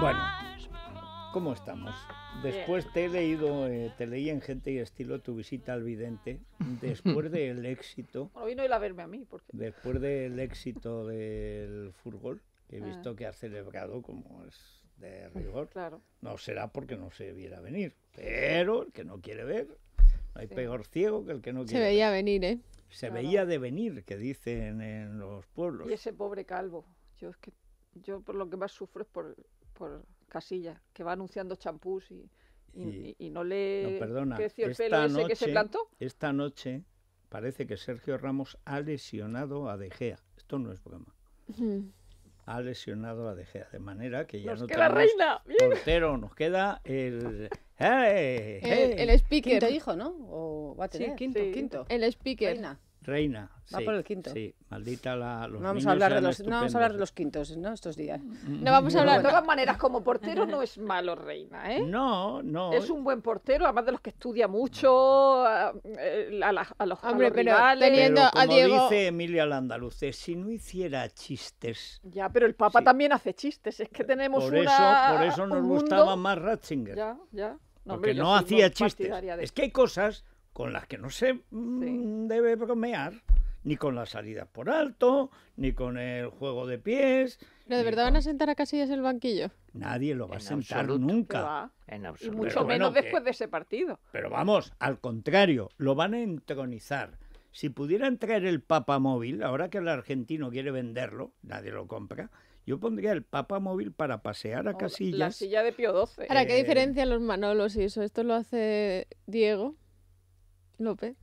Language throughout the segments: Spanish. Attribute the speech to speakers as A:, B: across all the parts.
A: Bueno,
B: ¿cómo estamos? Después te he leído, eh, te leí en Gente y Estilo tu visita al vidente. Después del éxito.
C: Bueno, vino él a verme a mí. Porque...
B: Después del éxito del fútbol, he ah. visto que ha celebrado como es de rigor. Claro. No será porque no se viera venir, pero el que no quiere ver, no hay peor ciego que el que no quiere Se veía venir, ¿eh? se veía de venir, que dicen en los pueblos. Y ese
C: pobre calvo, yo es que yo por lo que más sufro es por, por Casilla que va anunciando champús y, no le creció el pelo ese que se plantó.
B: Esta noche parece que Sergio Ramos ha lesionado a De Gea. Esto no es broma ha lesionado a De Gea, de manera que ya nos no queda tenemos reina. Bien. portero, nos queda el... El, eh,
D: eh, speaker. Quinto hijo, ¿no? O va a tener. Sí, quinto, quinto. El speaker. Reina.
B: Reina. Va por el quinto. Sí, maldita la. Los no, vamos a hablar de ¿eh?
D: los, quintos, ¿no? Estos días. Mm, no mm, vamos a mm, hablar. De todas maneras, como
C: portero no es malo, Reina, ¿eh?
B: No, no.
C: Es un buen portero, además de los que estudia mucho, eh, a, los, Hombre, como dice
B: Emilia Landaluce, si no hiciera chistes.
C: Ya, pero el Papa también hace chistes. Es que tenemos por Eso, por eso nos gustaba más
B: Ratzinger. Ya,
C: ya. porque
B: no hacía chistes. Es que hay cosas con las que no se mm, debe bromear, ni con las salidas por alto, ni con el juego de pies. ¿No de verdad van
E: a sentar a Casillas el banquillo?
B: Nadie lo va a sentar nunca. Y mucho menos después
E: de ese partido.
B: Pero vamos, al contrario, lo van a entronizar. Si pudieran traer el Papa Móvil, ahora que el argentino quiere venderlo, nadie lo compra, yo pondría el Papa Móvil para pasear a oh, Casillas.
F: La silla
C: de Pío XII.
E: ¿Para eh, ¿qué diferencian los Manolos y eso? Esto lo hace Diego López.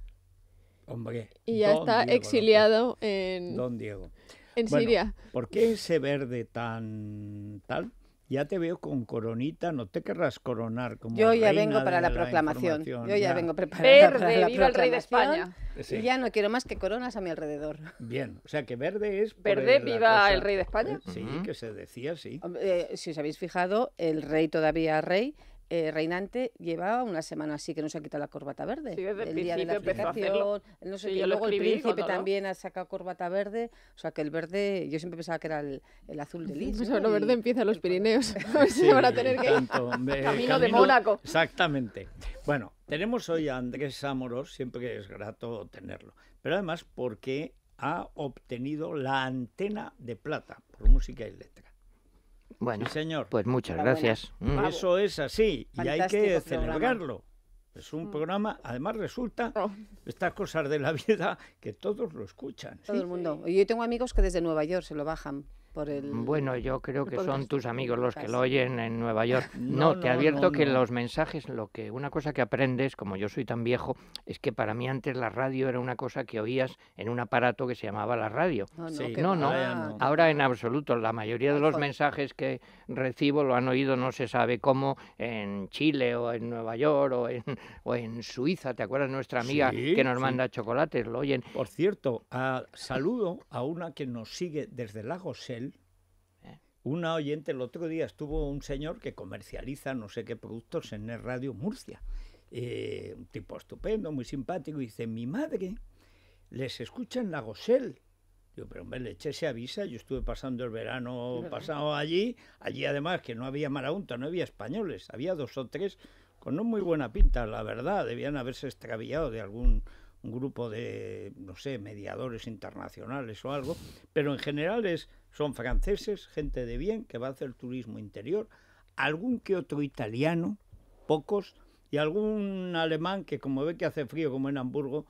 B: Hombre.
F: Y ya está
E: exiliado en. Don Diego.
B: En Siria. ¿Por qué ese verde tan tal? Ya te veo con coronita, no te querrás coronar como Yo ya vengo para la, proclamación. Yo ya, vengo preparada verde, para la viva el rey de España. Y ya
D: no quiero más que coronas a mi alrededor.
B: Bien, o sea que
D: verde es... Verde, viva el rey de España. Sí, que se decía, sí. Eh, si os habéis fijado, el rey todavía rey, eh, reinante llevaba una semana así que no se ha quitado la corbata verde. el, día de la aplicación, no Luego el príncipe también ha sacado corbata verde. O sea que el verde, yo siempre pensaba que era el, azul de Lis. verde empieza en los Pirineos. a tener que
B: camino de Mónaco. Exactamente. Bueno, tenemos hoy a Andrés Amorós, siempre que es grato tenerlo. Pero además porque ha obtenido la antena de plata por música y letra.
F: Bueno, señor. pues muchas
B: gracias. Mm. Eso es así y hay que celebrarlo. Es un mm. programa, además resulta, oh. estas cosas de la vida que todos lo escuchan. Todo el
D: mundo. Yo tengo amigos que desde Nueva York se lo bajan. Bueno, yo creo que son tus amigos los que lo
B: oyen
F: en Nueva York. No, te advierto que los mensajes, lo que una cosa que aprendes, como yo soy tan viejo, es que para mí antes la radio era una cosa que oías en un aparato que se llamaba la radio. No, no, ahora, en absoluto. La mayoría de los mensajes que recibo lo han oído no se sabe cómo en Chile o en Nueva York o en, Suiza.
B: ¿Te acuerdas nuestra amiga que nos manda chocolates? Lo oyen. Por cierto, ah, saludo a una que nos sigue desde Lagos una oyente el otro día estuvo un señor que comercializa no sé qué productos en el Radio Murcia. Eh, un tipo estupendo, muy simpático. Y dice, mi madre les escucha en la Gosel. Digo, pero hombre, eché se avisa. Yo estuve pasando el verano pasado allí. Allí además que no había maraunta, no había españoles. Había dos o tres con no muy buena pinta, la verdad. Debían haberse extraviado de algún grupo de, no sé, mediadores internacionales o algo, pero en general es son franceses, gente de bien, que va a hacer turismo interior, algún que otro italiano, pocos, y algún alemán que como ve que hace frío como en Hamburgo,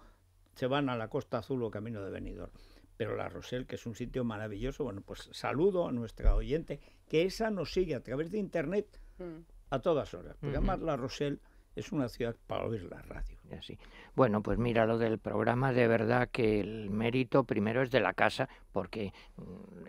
B: se van a la Costa Azul o Camino de Benidorm. Pero La Rosel, que es un sitio maravilloso, bueno, pues saludo a nuestra oyente, que esa nos sigue a través de Internet mm. a todas horas. Porque además La Rosel es una ciudad para oír la radio.
F: Bueno, pues mira, lo del programa, de verdad que el mérito primero es de la casa, porque mm,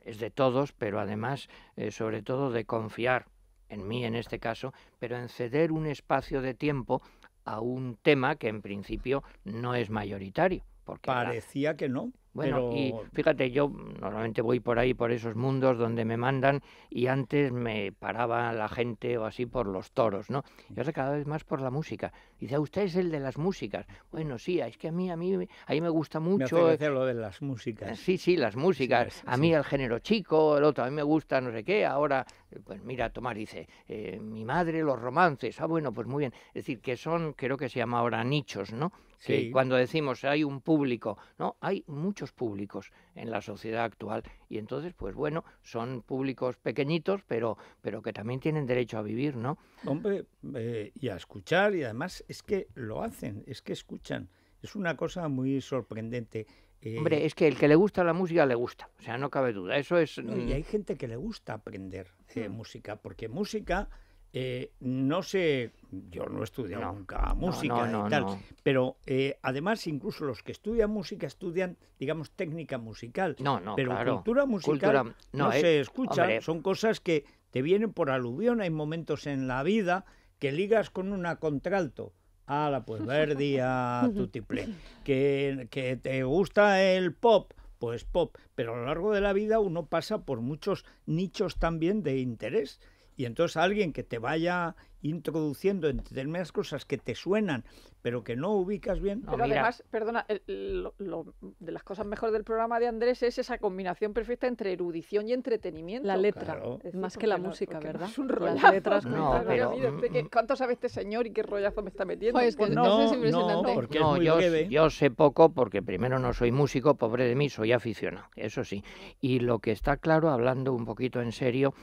F: es de todos, pero además, eh, sobre todo, de confiar en mí en este caso, pero en ceder un espacio de tiempo a un tema que en principio no es mayoritario. Porque Parecía que no. Bueno, y fíjate, yo normalmente voy por ahí, por esos mundos donde me mandan y antes me paraba la gente o así por los toros, ¿no? Y ahora cada vez más por la música. Dice, ah, usted es el de las músicas. Bueno, sí, es que a mí, a mí, a me gusta mucho... Me eh,
B: lo de las músicas.
F: Sí, sí, las músicas. a mí el género chico, el otro, a mí me gusta no sé qué. Ahora, eh, pues mira, Tomás dice, eh, mi madre, los romances. Ah, bueno, pues muy bien. Es decir, que son, creo que se llama ahora nichos, ¿no? Sí. cuando decimos hay un público, ¿no? Hay mucho públicos en la sociedad actual y entonces, pues bueno, son públicos pequeñitos, pero, pero que también tienen
B: derecho a vivir, ¿no? Hombre, eh, y a escuchar y además es que lo hacen, es que escuchan. Es una cosa muy sorprendente. Eh. Hombre,
F: es que el que le gusta la música le gusta,
B: o sea, no cabe duda. Eso es. y mm. hay gente que le gusta aprender eh, hmm. música, porque música eh, no sé, yo no he estudiado nunca música y tal, pero eh, además incluso los que estudian música estudian, digamos, técnica musical. No, no, pero cultura musical no, eh, se escucha, son cosas que te vienen por aluvión, hay momentos en la vida que ligas con una contralto. Pues, a la pues Tutiplé. Que, que te gusta el pop, pues pop. Pero a lo largo de la vida uno pasa por muchos nichos también de interés. Y entonces alguien que te vaya introduciendo en determinadas cosas que te suenan, pero que no
A: ubicas bien. pero además,
C: perdona, de las cosas mejores del programa de Andrés es esa combinación perfecta entre erudición y entretenimiento. La letra,
A: más que la música, ¿verdad? es un rollazo. letras, mm, mm.
C: ¿Cuánto sabe este señor y qué rollazo me está metiendo? Pues, pues no, sé si Porque yo,
F: yo sé poco porque primero no soy músico, pobre de mí, soy aficionado, eso sí. Y lo que está claro, hablando un poquito en serio,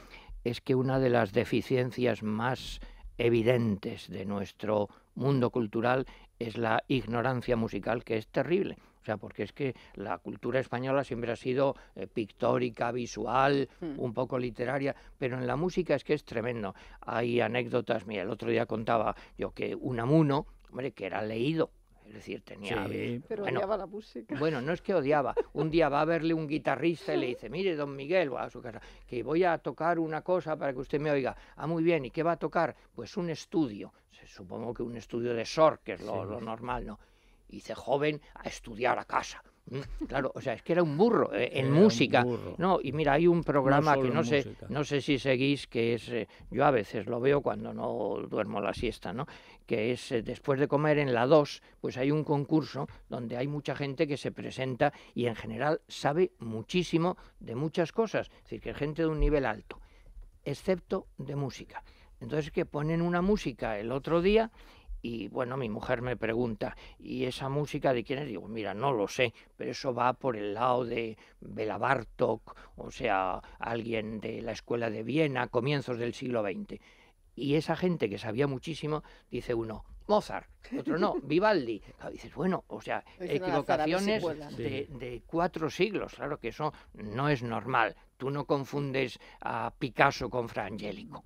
F: es que una de las deficiencias más evidentes de nuestro mundo cultural es la ignorancia musical, que es terrible. O sea, porque es que la cultura española siempre ha sido eh, pictórica, visual, hmm. un poco literaria, pero en la música es que es tremendo. Hay anécdotas, mira, el otro día contaba yo que Unamuno, hombre, que era leído, es decir, tenía... pero bueno, odiaba la música. Bueno, no es que odiaba. Un día va a verle un guitarrista y le dice, mire, don Miguel, va a su casa, que voy a tocar una cosa para que usted me oiga. Ah, muy bien, ¿y qué va a tocar? Pues un estudio. Supongo que un estudio de Sor, que es lo normal, ¿no? hice joven a estudiar a casa. ¿Mm? Claro, o sea, es que era un burro eh, en música. No, y mira, hay un programa que no sé, no sé si seguís, que es, eh, yo a veces lo veo cuando no duermo la siesta, ¿no? Que es eh, después de comer en la 2, pues hay un concurso donde hay mucha gente que se presenta y en general sabe muchísimo de muchas cosas, es decir, que gente de un nivel alto, excepto de música. Entonces que ponen una música el otro día y bueno, mi mujer me pregunta, ¿y esa música de quién es? Digo, mira, no lo sé, pero eso va por el lado de Bela Bartok, o sea, alguien de la escuela de Viena, comienzos del siglo XX. Y esa gente que sabía muchísimo, dice uno, Mozart, otro no, Vivaldi. dices, bueno, o sea, equivocaciones de, de, cuatro siglos, claro que eso no es normal. Tú no confundes a Picasso con Fra Angelico.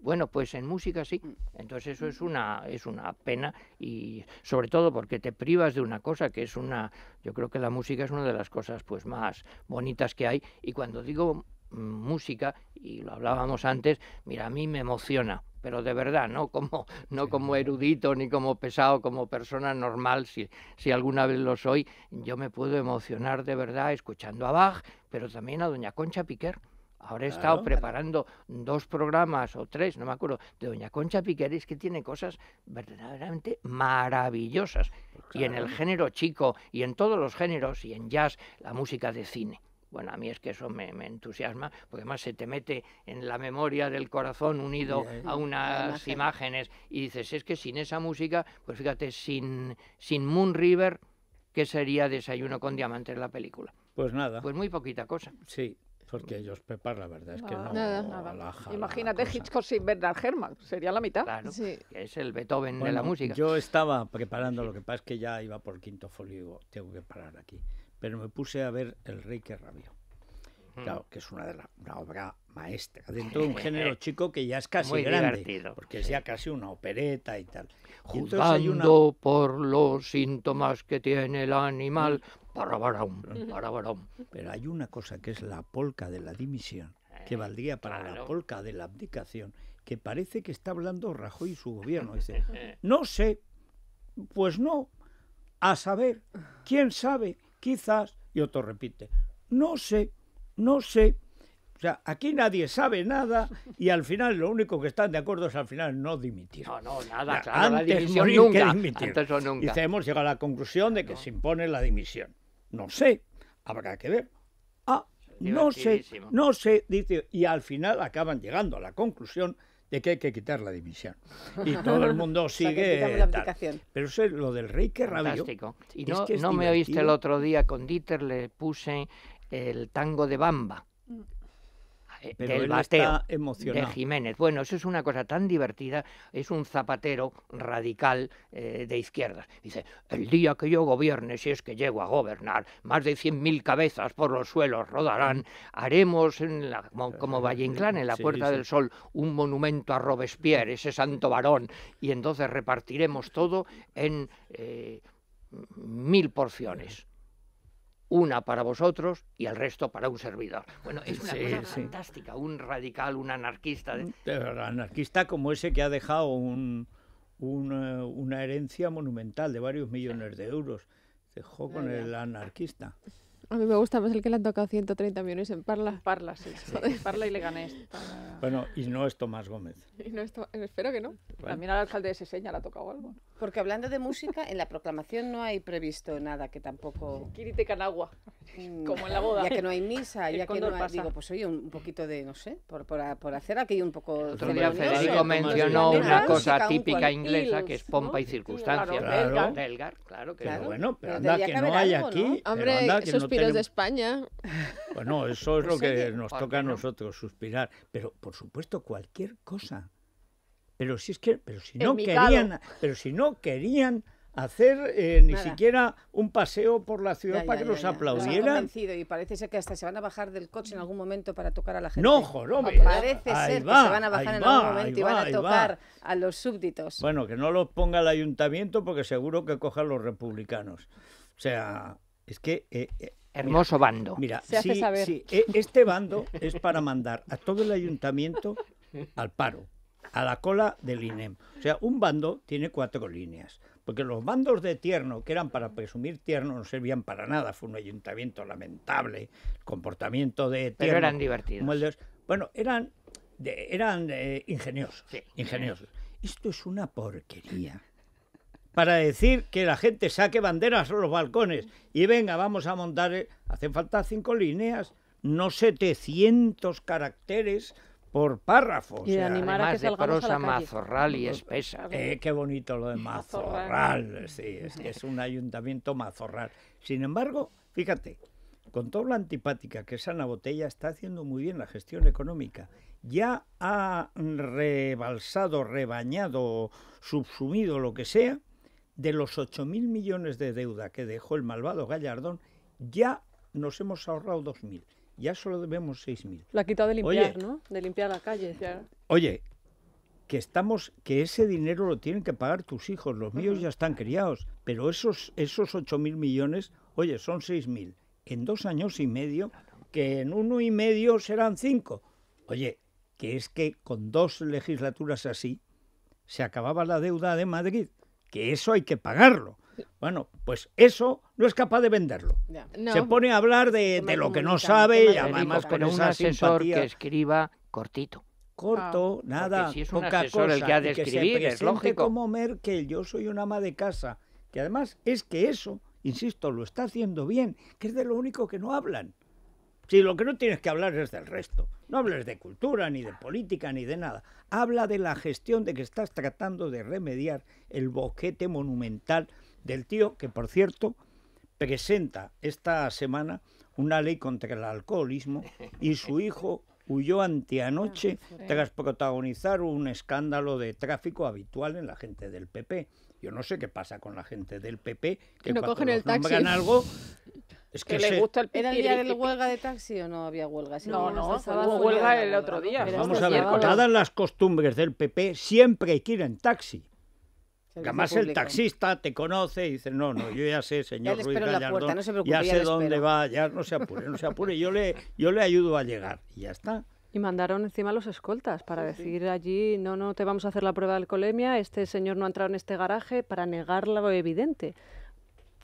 F: Bueno, pues en música sí. Mm. Entonces eso es una, es una pena y sobre todo porque te privas de una cosa que es una, yo creo que la música es una de las cosas pues más bonitas que hay y cuando digo mm, música y lo hablábamos antes, mira, a mí me emociona, pero de verdad, no como no como erudito ni como pesado, como persona normal, si si alguna vez lo soy, yo me puedo emocionar de verdad escuchando a Bach, pero también a doña Concha Piquer. Ahora he estado preparando dos programas o tres, no me acuerdo, de Doña Concha Piqueres, que tiene cosas verdaderamente maravillosas. Pues y en el género chico, y en todos los géneros, y en jazz, la música de cine. Bueno, a mí es que eso me, entusiasma, porque más se te mete en la memoria del corazón unido a unas imágenes y dices, es que sin esa música, pues fíjate, sin, sin Moon River, ¿qué sería Desayuno con Diamantes la película? Pues nada. Pues muy poquita
B: cosa. Sí, porque ellos, preparan, la verdad
F: es que no. Nada,
C: Imagínate Hitchcock sin Bernard Herrmann, sería la mitad. Claro, es el Beethoven
B: de la música. Yo estaba preparando, lo que pasa es que ya iba por quinto folio, tengo que parar aquí. Pero me puse a ver El Rey que rabió claro, que es una, de obra maestra, dentro de un género eh, chico que ya es casi grande, porque es ya casi una opereta y tal. Juzgando
F: por los síntomas que tiene el animal, para para varón. Pero hay una cosa
B: que es la polca de la dimisión, que eh, valdría para la polca de la abdicación, que parece que está hablando Rajoy y su gobierno. Dice, no sé, pues no, a saber, quién sabe, quizás, y otro repite, no sé, no sé. O sea, aquí nadie sabe nada y al final lo único que están de acuerdo es al final no dimitir. No, no, nada, claro, antes la nunca, Antes nunca. Y hemos llegado a la conclusión de que se impone la dimisión. No sé, habrá que ver. Ah, no sé, no sé, dice, y al final acaban llegando a la conclusión de que hay que quitar la dimisión. Y todo el mundo sigue. Pero eso es lo del rey que
F: Fantástico. Y no me oíste el otro día con Dieter, le puse el tango de Bamba. Mm. Eh, el bateo de Jiménez. Bueno, eso es una cosa tan divertida. Es un zapatero radical eh, de izquierdas. Dice, el día que yo gobierne, si es que llego a gobernar, más de 100.000 cabezas por los suelos rodarán. Haremos, en como, eh, Valle Inclán, en la Puerta del Sol, un monumento a Robespierre, ese santo varón. Y entonces repartiremos todo en mil porciones una para vosotros y el resto para
B: un servidor. Bueno,
F: es una cosa fantástica, un radical, un anarquista. De...
B: Mm, anarquista como ese que ha dejado un, eh, una, herencia monumental de varios millones de euros. Dejó con el anarquista.
E: A mí me gusta más el que le han tocado 130 millones en Parla. Parla, sí. Parla y le gané.
B: Bueno, y no es Tomás Gómez.
D: Y no Espero que no. También al alcalde de Seseña le ha tocado algo. Porque hablando de música, en la proclamación no hay previsto nada que tampoco.
C: Kirite Canagua,
D: mm, como en la boda. Ya que no hay misa, ya que no hay, digo, pues oye, un poquito de, no sé, por, por, hacer aquí un poco. Otro día Federico mencionó una cosa típica inglesa que es pompa y circunstancia. Claro, Delgar,
F: claro
E: que es Bueno, pero anda que no hay aquí. Hombre, suspiros de España.
B: Bueno, eso es lo que nos toca a nosotros, suspirar. Pero por supuesto, cualquier cosa pero si es que, pero si no querían, pero si no querían hacer eh, ni siquiera un paseo por la ciudad para que los aplaudieran.
D: y parece ser que hasta se van a bajar del coche en algún momento para tocar a la gente. No, joder Parece ser que se van a bajar en algún momento y van a tocar a los súbditos.
B: Bueno, que no los ponga el ayuntamiento porque seguro que cojan los republicanos. O sea, es que... Eh, eh, Hermoso bando. Mira, e, este bando es para mandar a todo el ayuntamiento al paro a la cola del INEM. O sea, un bando tiene cuatro líneas. Porque los bandos de tierno, que eran para presumir tierno, no servían para nada. Fue un ayuntamiento lamentable, el comportamiento de tierno. Pero eran divertidos. Bueno, eran, eran eh, ingeniosos, ingeniosos. Esto es una porquería para decir que la gente saque banderas a los balcones y venga, vamos a montar. Eh, hacen falta cinco líneas, no 700 caracteres por párrafos. Y de prosa mazorral y espesa. Eh, qué bonito lo de mazorral. Sí, es, un ayuntamiento mazorral. Sin embargo, fíjate, con toda la antipática que es Ana Botella, está haciendo muy bien la gestión económica. Ya ha rebalsado, rebañado, subsumido, lo que sea, de los 8.000 millones de deuda que dejó el malvado Gallardón, ya nos hemos ahorrado 2.000 ya solo debemos 6.000.
A: La quitado de limpiar, ¿no? De limpiar la calle.
B: Oye, que estamos, que ese dinero lo tienen que pagar tus hijos, los míos ya están criados, pero esos, esos 8.000 millones, oye, son 6.000. En dos años y medio, que en uno y medio serán cinco. Oye, que es que con dos legislaturas así se acababa la deuda de Madrid, que eso hay que pagarlo. Bueno, pues eso no es capaz de venderlo. Se pone a hablar de, lo que no sabe y además con un asesor que escriba
F: cortito. Corto,
B: ah. nada, si es un asesor el que ha de escribir, que es como Merkel, yo soy una ama de casa. Que además es que eso, insisto, lo está haciendo bien, que es de lo único que no hablan. Si lo que no tienes que hablar es del resto. No hables de cultura, ni de política, ni de nada. Habla de la gestión de que estás tratando de remediar el boquete monumental del tío que, por cierto, presenta esta semana una ley contra el alcoholismo y su hijo huyó anteanoche ah, tras protagonizar un escándalo de tráfico habitual en la gente del PP. Yo no sé qué pasa con la gente del PP que no cogen el taxi. algo es que, le gusta
D: el ¿Era el día de la huelga de taxi o no había huelga? Si no, no, este hubo huelga el otro día. Vamos a este ver, dadas
B: las costumbres del PP, siempre hay que ir en taxi. Además el taxista te conoce y dice, no, no, yo ya sé, señor Ruiz Gallardo, ya, sé dónde va, ya no se apure, no se apure, yo le, yo le ayudo a llegar y ya
A: está. Y mandaron encima los escoltas para decir allí, no, no, te vamos a hacer la prueba de alcoholemia, este señor no ha entrado en este garaje para negar lo evidente,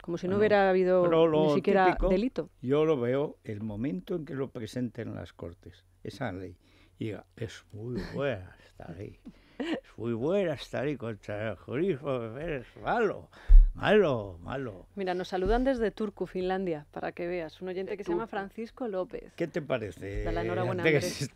A: como si no, hubiera habido ni siquiera delito.
B: Yo lo veo el momento en que lo presenten las Cortes, esa ley, y diga, es muy buena esta ley es muy buena estar ahí contra el jurismo, es malo, malo, malo.
A: Mira, nos saludan desde Turku, Finlandia, para que veas, un oyente que se llama Francisco López. ¿Qué
B: te parece? la enhorabuena, Andrés.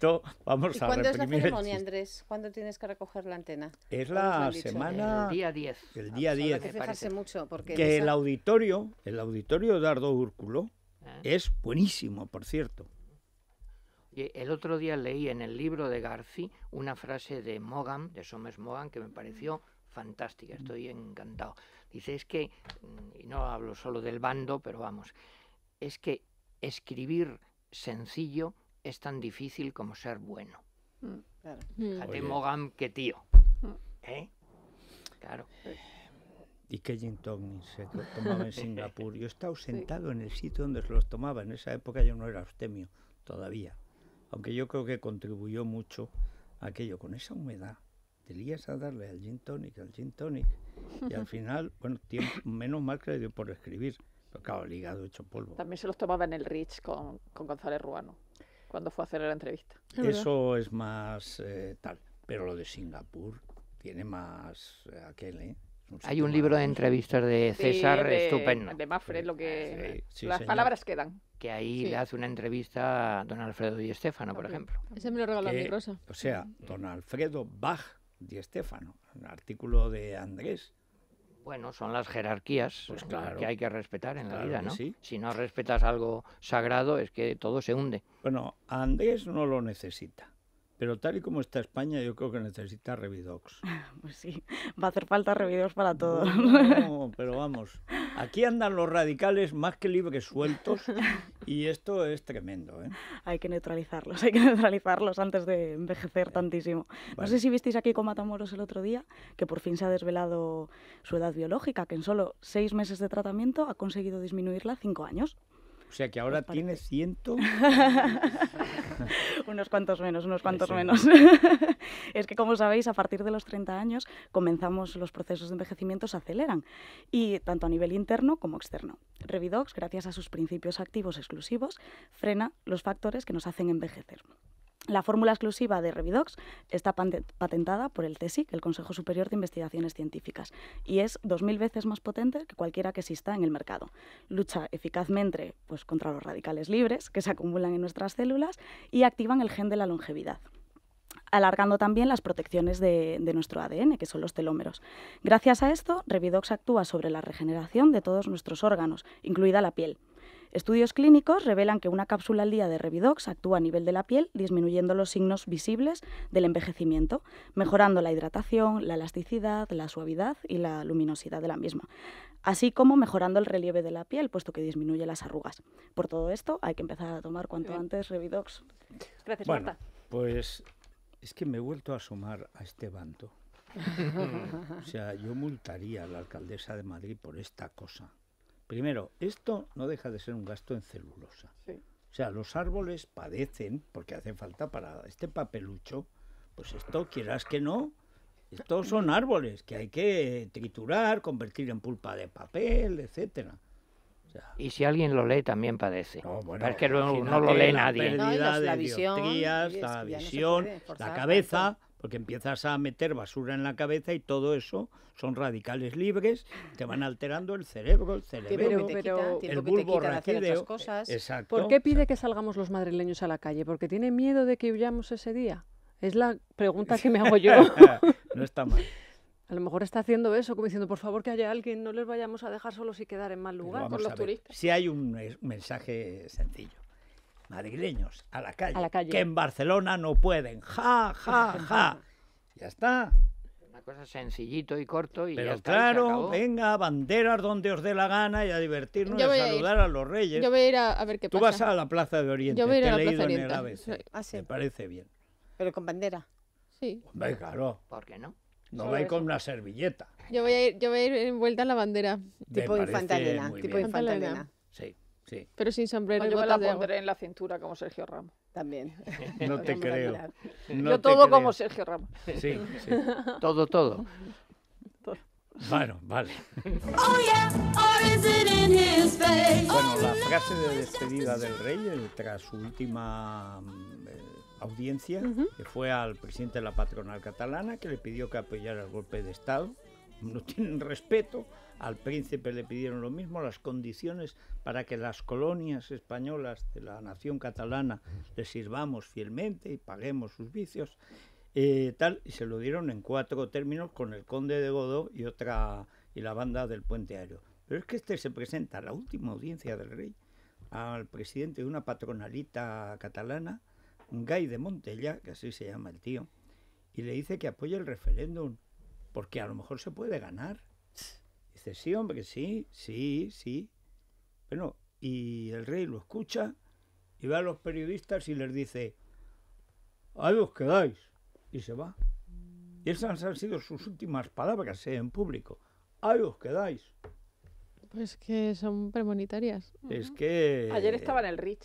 B: vamos a ¿Cuándo es la ceremonia,
D: Andrés? ¿Cuándo tienes que recoger la antena? Es la semana... El día 10. El día 10. que fijarse mucho, porque... Que el
B: auditorio, el auditorio de Ardo Úrculo, ¿Eh? es buenísimo, por cierto.
F: Eh, el otro día leí en el libro de Garci una frase de Mogan, de Somers Mogan, que me pareció mm. fantástica, estoy mm. encantado. Dice, es que, mm, y no hablo solo del bando, pero vamos, es que escribir sencillo es tan difícil como ser bueno. claro. Fíjate qué tío. ¿Eh?
B: Claro. Y se eh, tomaba en Singapur. Yo estaba sentado en el sitio donde se los tomaba. En esa época yo no era abstemio todavía aunque yo creo que contribuyó mucho aquello con esa humedad. lías a darle al gin tonic, al gin tonic, y al final, bueno, menos mal que le dio por escribir, pero ligado, ligado hecho polvo.
C: También se los tomaba en el Rich con, González Ruano, cuando fue a hacer la entrevista. Eso
B: es más eh, tal, pero lo de Singapur tiene más eh, aquel, ¿eh?
F: Hay un libro de entrevistas de César estupendo.
C: lo que las palabras quedan.
F: Que ahí le hace una entrevista
B: a don Alfredo Di Estefano, por
E: ejemplo. Ese me lo regaló mi Rosa.
B: O sea, don Alfredo Bach Di Estefano, un artículo de Andrés. Bueno, son las jerarquías pues que hay que respetar en la vida, ¿no? Si no respetas algo sagrado es que todo se hunde. Bueno, Andrés no lo necesita. Pero tal y como está España, yo creo que necesita Revidox.
G: Pues sí, va a hacer falta Revidox para todo. No,
B: pero vamos, aquí andan los radicales más que libres sueltos y esto es tremendo. ¿eh?
G: Hay que neutralizarlos, hay que neutralizarlos antes de envejecer eh, tantísimo. No sé si visteis aquí con Matamoros el otro día, que por fin se ha desvelado su edad biológica, que en solo seis meses de tratamiento ha conseguido disminuirla cinco años.
B: O sea que ahora tiene ciento...
G: unos cuantos menos, unos cuantos menos. es que como sabéis, a partir de los 30 años comenzamos los procesos de envejecimiento, se aceleran, y tanto a nivel interno como externo. Revidox, gracias a sus principios activos exclusivos, frena los factores que nos hacen envejecer. La fórmula exclusiva de Revidox está patentada por el CSIC, el Consejo Superior de Investigaciones Científicas, y es dos mil veces más potente que cualquiera que exista en el mercado. Lucha eficazmente pues, contra los radicales libres que se acumulan en nuestras células y activan el gen de la longevidad alargando también las protecciones de, de, nuestro ADN, que son los telómeros. Gracias a esto, Revidox actúa sobre la regeneración de todos nuestros órganos, incluida la piel. Estudios clínicos revelan que una cápsula al día de Revidox actúa a nivel de la piel, disminuyendo los signos visibles del envejecimiento, mejorando la hidratación, la elasticidad, la suavidad y la luminosidad de la misma, así como mejorando el relieve de la piel, puesto que disminuye las arrugas. Por todo esto, hay que empezar a tomar cuanto antes Revidox. Gracias, Marta.
B: Pues es que me he vuelto a sumar a este bando. o sea, yo multaría a la alcaldesa de Madrid por esta cosa. Primero, esto no deja de ser un gasto en celulosa. O sea, los árboles padecen, porque hacen falta para este papelucho, pues esto, quieras que no, estos son árboles que hay que triturar, convertir en pulpa de papel, etcétera.
F: y si alguien lo lee, también padece. No, bueno, no, lo lee nadie. La pérdida de la
B: visión, la, visión, la cabeza, porque empiezas a meter basura en la cabeza y todo eso son radicales libres te van alterando el cerebro, el cerebro, el bulbo raquídeo. cosas. ¿Por qué
A: pide que salgamos los madrileños a la calle? ¿Porque tiene miedo de que huyamos ese día? Es la pregunta que me hago yo. no está mal. A lo mejor está haciendo eso, como diciendo, por favor que haya alguien, no les vayamos a dejar solos y quedar en mal lugar por los turistas.
B: Si hay un mensaje sencillo madrileños a la
A: calle, que en
B: Barcelona no pueden. Ja, ja, ja. ya está. Una cosa sencillito y corto y Pero ya está, claro, venga, banderas donde os dé la gana y a divertirnos y a saludar a, los reyes. Yo voy
D: a ir a, ver qué pasa. Tú vas a
B: la Plaza de Oriente, Yo voy a ir a la Plaza he leído en el ah, Me parece bien.
D: Pero con bandera. Sí. Venga, claro. ¿Por qué
B: no? No vais con una servilleta.
E: Yo voy a ir, yo voy a ir envuelta en la bandera. tipo infantilena Tipo Sí. Pero sin sombrero. yo me la pondré
C: en la cintura como Sergio
D: Ramos. También. No te creo. yo todo como Sergio Ramos. Sí, sí. Todo, todo.
B: Bueno, vale.
D: Oh,
G: oh, bueno, la frase
B: de despedida del rey eh, tras su última mm, eh, audiencia, que fue al presidente de la patronal catalana, que le pidió que apoyara el golpe de Estado. No tienen respeto al príncipe le pidieron lo mismo, las condiciones para que las colonias españolas de la nación catalana le sirvamos fielmente y paguemos sus vicios, eh, tal, y se lo dieron en cuatro términos con el conde de Godó y otra y la banda del puente aéreo. Pero es que este se presenta a la última audiencia del rey, al presidente de una patronalita catalana, Gay de Montella, que así se llama el tío, y le dice que apoya el referéndum, porque a lo mejor se puede ganar sí, hombre, sí, sí, sí. Bueno, y el rey lo escucha y va a los periodistas y les dice, ahí os quedáis. Y se va. Y esas han sido sus últimas palabras en público. Ahí os quedáis.
E: Pues que son premonitarias.
B: Es que... Ayer estaba
E: en el Rich.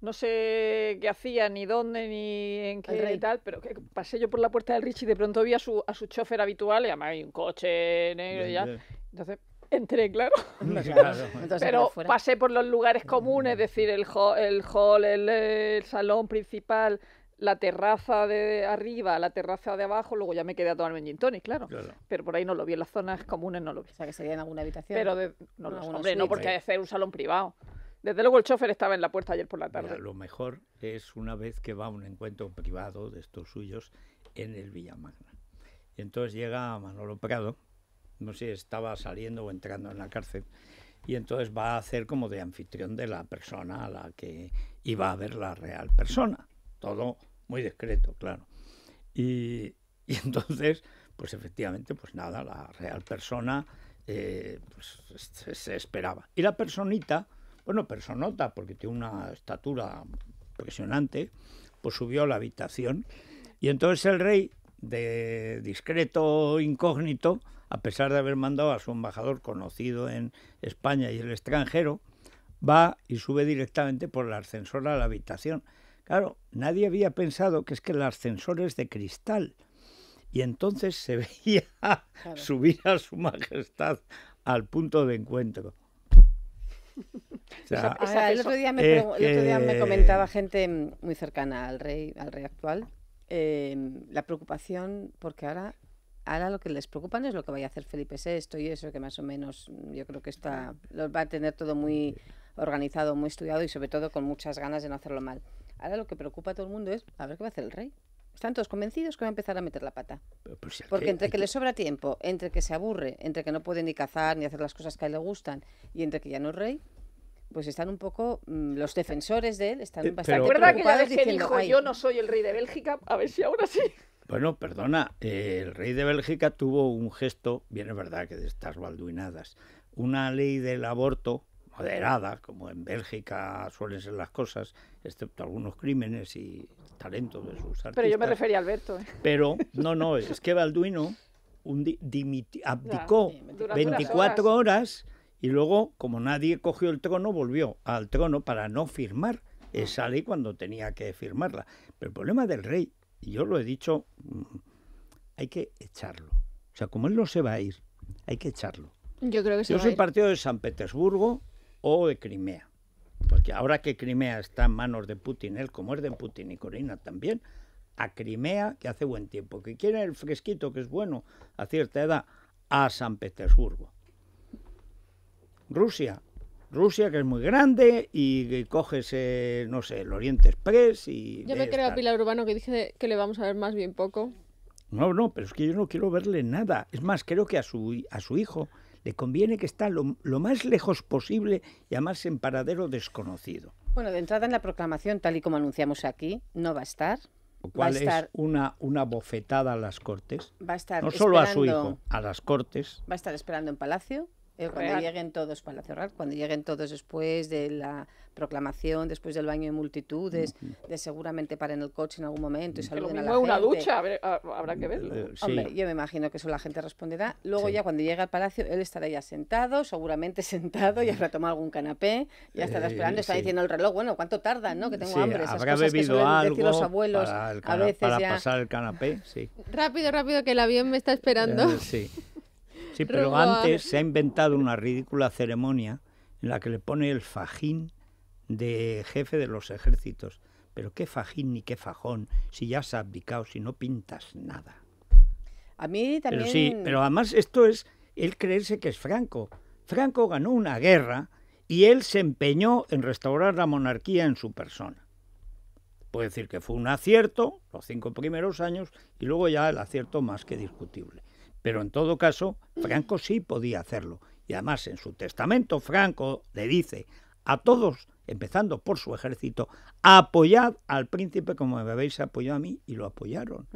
E: No sé
C: qué hacía, ni dónde, ni en qué y tal, pero que pasé yo por la puerta del Rich y de pronto vi a su, a su chofer habitual, y además hay un coche negro y ya. Entonces entré, claro. Pero pasé por los lugares comunes, es decir, el hall, el, hall el, salón principal, la terraza de arriba, la terraza de abajo, luego ya me quedé a tomarme gin tonic, claro. Pero por ahí no lo vi, en las zonas comunes no lo vi. O sea, que sería en alguna habitación. Pero no, ah, hombre, no porque hace un salón privado. Desde luego el chofer estaba en la puerta ayer por la tarde.
B: lo mejor es una vez que va a un encuentro privado de estos suyos en el Villamagna. Y entonces llega Manolo Prado, no sé, estaba saliendo o entrando en la cárcel. Y entonces va a hacer como de anfitrión de la persona a la que iba a ver la real persona. Todo muy discreto, claro. Y, entonces, pues efectivamente, pues nada, la real persona eh, pues, se, se, esperaba. Y la personita, bueno, personota, porque tiene una estatura impresionante, pues subió a la habitación. Y entonces el rey, de discreto incógnito, a pesar de haber mandado a su embajador conocido en España y el extranjero, va y sube directamente por el ascensor a la habitación. Claro, nadie había pensado que es que el ascensor es de cristal. Y entonces se veía subir a su majestad al punto de encuentro. el, otro día me, comentaba
D: gente muy cercana al rey, al rey actual, eh, la preocupación porque ahora ahora lo que les preocupa no es lo que vaya a hacer Felipe VI y eso, que más o menos mm, yo creo que está, los va a tener todo muy organizado, muy estudiado y sobre todo con muchas ganas de no hacerlo mal. Ahora lo que preocupa a todo el mundo es a ver qué va a hacer el rey. Están todos convencidos que va a empezar a meter la pata. Porque entre que, le sobra tiempo, entre que se aburre, entre que no puede ni cazar ni hacer las cosas que a él le gustan y entre que ya no es rey, pues están un poco mm, los defensores de él están eh, bastante
C: que, ya diciendo, yo no soy el rey de Bélgica a ver si
D: ahora sí
B: bueno, perdona, eh, el rey de Bélgica tuvo un gesto, bien es verdad que de estas balduinadas, una ley del aborto moderada, como en Bélgica suelen ser las cosas, excepto algunos crímenes y talentos de sus artistas. Pero yo me refería a Alberto. ¿eh? Pero, no, no, es que Balduino abdicó 24 horas. horas y luego, como nadie cogió el trono, volvió al trono para no firmar ah. esa ley cuando tenía que firmarla. Pero el problema del rey yo lo he dicho, mm, hay que echarlo. O sea, como él no se va a ir, hay que echarlo.
E: Yo creo que se soy
B: partido de San Petersburgo o de Crimea. Porque ahora que Crimea está en manos de Putin, él como es de Putin y Corina también, a Crimea, que hace buen tiempo, que quiere el fresquito, que es bueno a cierta edad, a San Petersburgo. Rusia, Rusia, que es muy grande, y, que coges, eh, no sé, el Oriente Express y... Yo me creo a Pilar
E: Urbano que dije que le vamos a ver más bien poco.
B: No, no, pero es que yo no quiero verle nada. Es más, creo que a su, a su hijo le conviene que está lo, más lejos posible y además en paradero desconocido.
D: Bueno, de entrada en la proclamación, tal y como anunciamos aquí, no va a estar. ¿Cuál es
B: una, una bofetada a las Cortes. Va a estar No solo a su hijo, a las Cortes.
D: Va a estar esperando en Palacio eh, cuando lleguen todos, para cerrar, cuando lleguen todos después de la proclamación, después del baño de multitudes, de seguramente paren el coche en algún momento y saluden a la una ducha,
C: habrá que verlo. Eh, Hombre,
D: yo me imagino que eso la gente responderá. Luego ya cuando llegue al palacio, él estará ya sentado, seguramente sentado, y habrá tomado algún canapé, ya estará eh, esperando, está diciendo el reloj, bueno, ¿cuánto tardan, no? Que tengo hambre, esas
B: habrá bebido algo los abuelos para, pasar el canapé, sí.
D: Rápido, rápido, que el
E: avión me está esperando.
B: sí. Sí, pero antes se ha inventado una ridícula ceremonia en la que le pone el fajín de jefe de los ejércitos. Pero qué fajín ni qué fajón, si ya has abdicado, si no pintas nada.
D: A mí también... Pero sí, pero
B: además esto es él creerse que es Franco. Franco ganó una guerra y él se empeñó en restaurar la monarquía en su persona. Puede decir que fue un acierto los cinco primeros años y luego ya el acierto más que discutible. Pero en todo caso, Franco sí podía hacerlo. Y además en su testamento Franco le dice a todos, empezando por su ejército, apoyad al príncipe como me habéis apoyado a mí y lo apoyaron.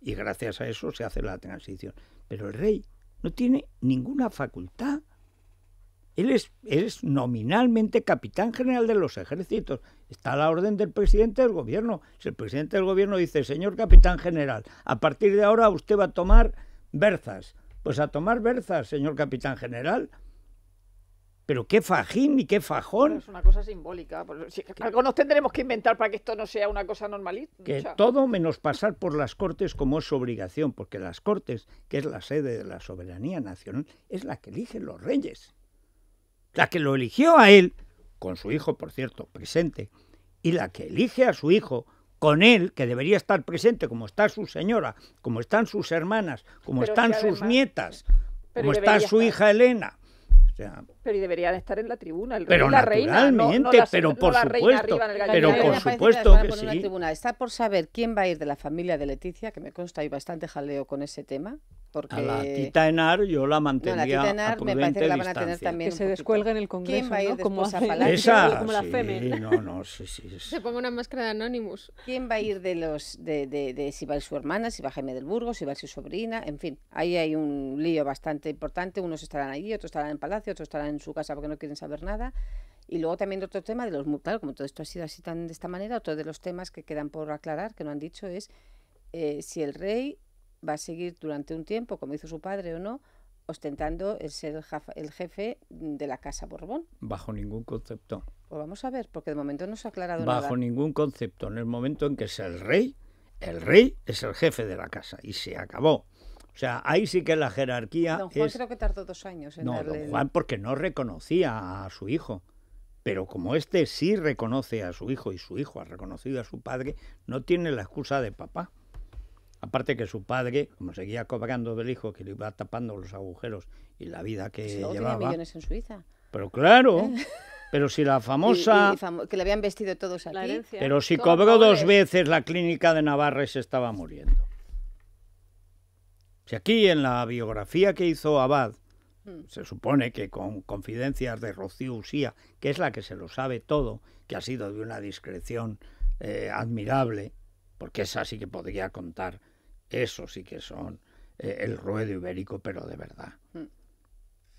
B: Y gracias a eso se hace la transición. Pero el rey no tiene ninguna facultad. Él es, es, nominalmente capitán general de los ejércitos. Está a la orden del presidente del gobierno. Si el presidente del gobierno dice, señor capitán general, a partir de ahora usted va a tomar berzas. Pues a tomar berzas, señor capitán general. Pero qué fajín y qué fajón. es
C: una cosa simbólica. algo nos tendremos que inventar para que esto no sea una cosa normalista. Que todo
B: menos pasar por las Cortes como es su obligación, porque las Cortes, que es la sede de la soberanía nacional, es la que eligen los reyes. La que lo eligió a él, con su hijo, por cierto, presente, y la que elige a su hijo con él, que debería estar presente, como está su señora, como están sus hermanas, como están sus nietas,
C: como está su
B: hija Elena. pero
C: debería deberían
D: estar en la tribuna, pero la reina, no, pero por supuesto, pero por supuesto que, sí. Está por saber quién va a ir de la familia de Leticia, que me consta hay bastante jaleo con ese tema, a la Tita
B: yo la mantendría a la tita Enar a me parece que la van a tener
D: también. Que se descuelga en el Congreso, ¿Quién va a ir Como a Palacio? como la sí, No,
B: no, sí, sí,
D: Se ponga una máscara de Anonymous. ¿Quién va a ir de los de, de, si va su hermana, si va Jaime del Burgo, si va su sobrina? En fin, ahí hay un lío bastante importante. Unos estarán allí, otros estarán en Palacio, otros estarán en su casa porque no quieren saber nada. Y luego también otro tema de los... Claro, como todo esto ha sido así tan de esta manera, otro de los temas que quedan por aclarar, que no han dicho, es eh, si el rey va a seguir durante un tiempo, como hizo su padre o no, ostentando el ser el, jefe de la Casa Borbón.
B: Bajo ningún concepto.
D: Pues vamos a ver, porque de momento no se ha aclarado nada. Bajo
B: ningún concepto. En el momento en que es el rey, el rey es el jefe de la casa y se acabó. O sea, ahí sí que la jerarquía. Don Juan creo
D: que tardó dos años en no, Don Juan
B: porque no reconocía a su hijo. Pero como este sí reconoce a su hijo y su hijo ha reconocido a su padre, no tiene la excusa de papá. Aparte que su padre, como seguía cobrando del hijo que le iba tapando los agujeros y la vida que pues llevaba. millones en Suiza. Pero claro, pero si la famosa.
D: que le habían vestido todos a La pero si cobró dos
B: veces la clínica de Navarra se estaba muriendo. Si aquí en la biografía que hizo Abad, hmm. se supone que con confidencias de Rocío Usía, que es la que se lo sabe todo, que ha sido de una discreción eh, admirable, porque esa sí que podría contar, eso sí que son eh, el ruedo ibérico, pero de verdad. Mm.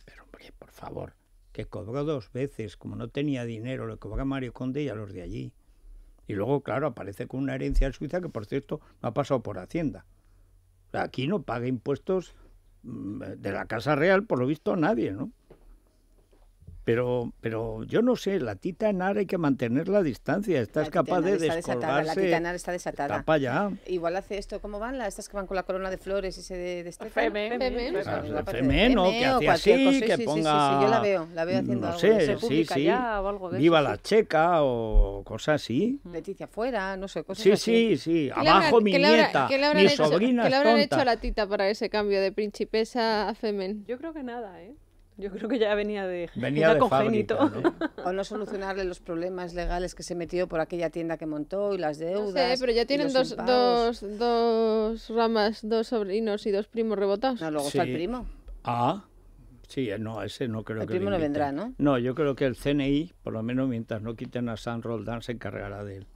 B: Pero hombre, por favor, que cobró dos veces, como no tenía dinero, lo cobró a Mario Conde y a los de allí. Y luego, claro, aparece con una herencia en Suiza que, por cierto, no ha pasado por Hacienda. Aquí no paga impuestos mm, de la Casa Real, por lo visto, nadie, ¿no? Pero, pero yo no sé, la tita enar hay que mantener la distancia. Estás capaz de descolgarse. la tita enar
D: está desatada. ya. Igual hace esto, ¿cómo van las estas que van con la corona de flores y se de este? Femen, pues, ah, ¿no? Que hace así, que Sí, sí, yo la veo, la veo haciendo no algo. sé, sí, sí. Ya, o algo de Viva la
B: checa o cosas así.
D: Mm. Leticia fuera, no sé, cosas así. Sí, sí,
B: sí. Abajo mi nieta, mi sobrina ¿Qué le habrán hecho a la
D: tita para
E: ese cambio de principesa a Femen? Yo creo que nada, ¿eh? Yo
A: creo que ya venía de, venía de
D: O no solucionarle los problemas legales que se metió por aquella tienda que montó y las deudas. No pero ya tienen dos,
E: dos, ramas, dos sobrinos y dos primos rebotados. No, luego está el primo.
B: Ah, sí, eh, no, ese no creo que. El primo no vendrá, ¿no? No, yo creo que el CNI, por lo menos mientras no quiten a San Roldán, se encargará de él.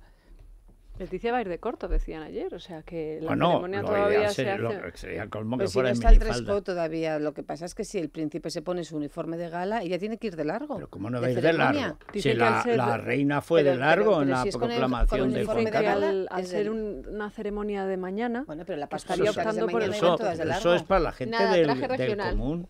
D: Leticia va a ir de corto, decían ayer, o sea que la ceremonia todavía se hace... Lo, sería pues que si no está el Tresco todavía, lo que pasa es que si el príncipe se pone su uniforme de gala, ella tiene que ir de largo. Pero ¿cómo no va a ir de largo? si la, la, reina fue de largo en la si proclamación del uniforme
A: de gala, al ser una ceremonia de mañana, bueno, pero la pastaría optando por el... largo. eso es para la gente del común.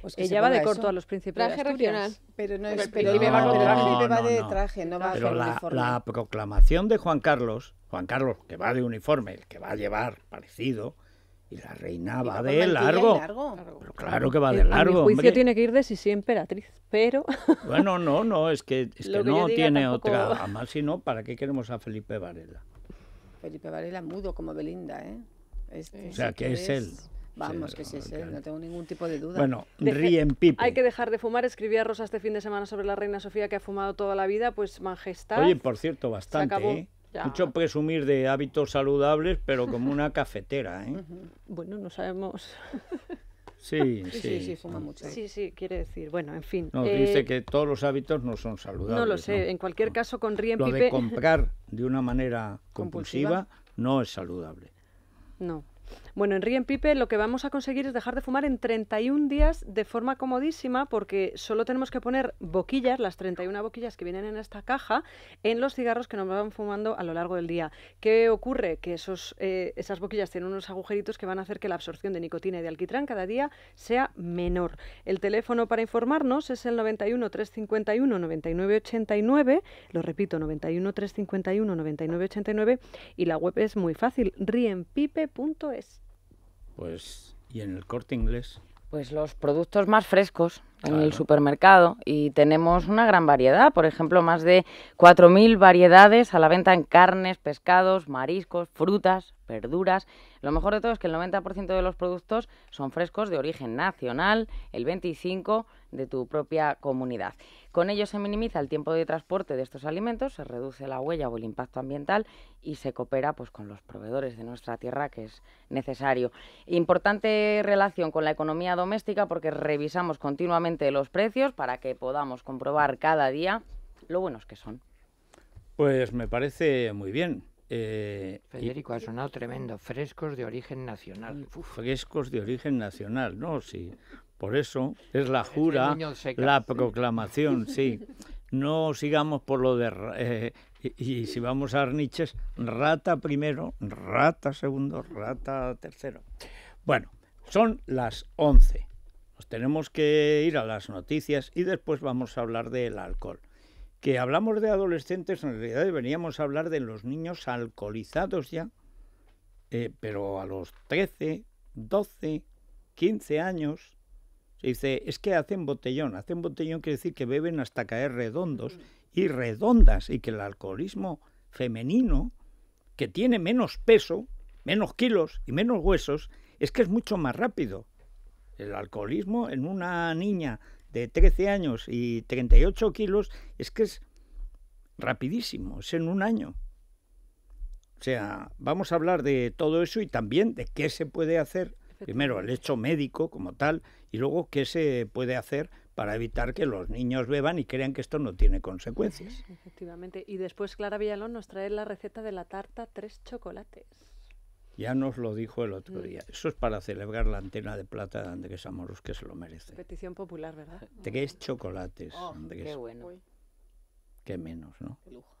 A: Pues ella va de corto a los principales, traje regional. Pero no es pero
D: va, de traje, no va de la, Pero la
B: proclamación de Juan Carlos, Juan Carlos que va de uniforme, el que va a llevar parecido, y la reina va de largo. largo. claro que va de eh, largo. El juicio tiene
A: que ir de si sí, emperatriz, pero.
B: Bueno, no, no, es que, no tiene otra. Además, si no, ¿para qué queremos a Felipe Varela?
D: Felipe Varela mudo como Belinda, ¿eh? o sea, este que es él. Vamos, que sí, sí, no tengo ningún tipo de duda. Bueno, ríen Hay que dejar de fumar. Escribía Rosa este fin
A: de semana sobre la reina Sofía que ha fumado toda la vida, pues majestad. Oye,
B: por cierto, bastante. ¿eh? Mucho presumir de hábitos saludables, pero como una cafetera, ¿eh?
A: Bueno, no sabemos.
B: Sí, sí, sí, fuma mucho. Sí,
A: sí, quiere decir, bueno, en fin. Nos eh, dice que
B: todos los hábitos no son saludables. No lo sé,
A: en cualquier caso con Rien Lo de comprar
B: de una manera compulsiva no es saludable.
A: No. Bueno, en Rien lo que vamos a conseguir es dejar de fumar en 31 días de forma comodísima porque solo tenemos que poner boquillas, las 31 boquillas que vienen en esta caja, en los cigarros que nos van fumando a lo largo del día. ¿Qué ocurre? Que esos, eh, esas boquillas tienen unos agujeritos que van a hacer que la absorción de nicotina y de alquitrán cada día sea menor. El teléfono para informarnos es el 91 351 9989. lo repito, 91 351 9989 y la web es muy fácil, rienpipe.es.
B: Pues, ¿y en el corte inglés?
D: Pues los productos más frescos en el supermercado y tenemos una gran variedad, por ejemplo, más de 4.000 variedades a la venta en carnes, pescados, mariscos, frutas, verduras. Lo mejor de todo es que el 90% de los productos son frescos de origen nacional, el 25% de tu propia comunidad. Con ello se minimiza el tiempo de transporte de estos alimentos, se reduce la huella o el impacto ambiental y se coopera pues, con los proveedores de nuestra tierra, que es necesario. Importante relación con la economía doméstica porque revisamos continuamente los precios para que podamos comprobar cada día lo buenos que son.
B: Pues me parece muy bien. Eh, Federico, ha sonado tremendo. Frescos de origen nacional. Mm, frescos de origen nacional, no, sí. Por eso es la este jura, la proclamación, sí. No sigamos por lo de... Eh, y, si vamos a Arniches, rata primero, rata segundo, rata tercero. Bueno, son las 11 tenemos que ir a las noticias y después vamos a hablar del alcohol. Que hablamos de adolescentes, en realidad deberíamos hablar de los niños alcoholizados ya, eh, pero a los 13, 12, 15 años. Se dice, es que hacen botellón. Hacen botellón quiere decir que beben hasta caer redondos y redondas y que el alcoholismo femenino, que tiene menos peso, menos kilos y menos huesos, es que es mucho más rápido. El alcoholismo en una niña de 13 años y 38 kilos es que es rapidísimo, es en un año. O sea, vamos a hablar de todo eso y también de qué se puede hacer, primero el hecho médico como tal, y luego qué se puede hacer para evitar que los niños beban y crean que esto no tiene consecuencias.
A: efectivamente. Y después Clara Villalón nos trae la receta de la tarta tres chocolates.
B: Ya nos lo dijo el otro mm. día. Eso es para celebrar la antena de plata de Andrés Amorós, que se lo merece.
A: Petición popular, ¿verdad?
B: Tres chocolates, oh, Andrés. Qué bueno. Qué menos, ¿no? Qué lujo.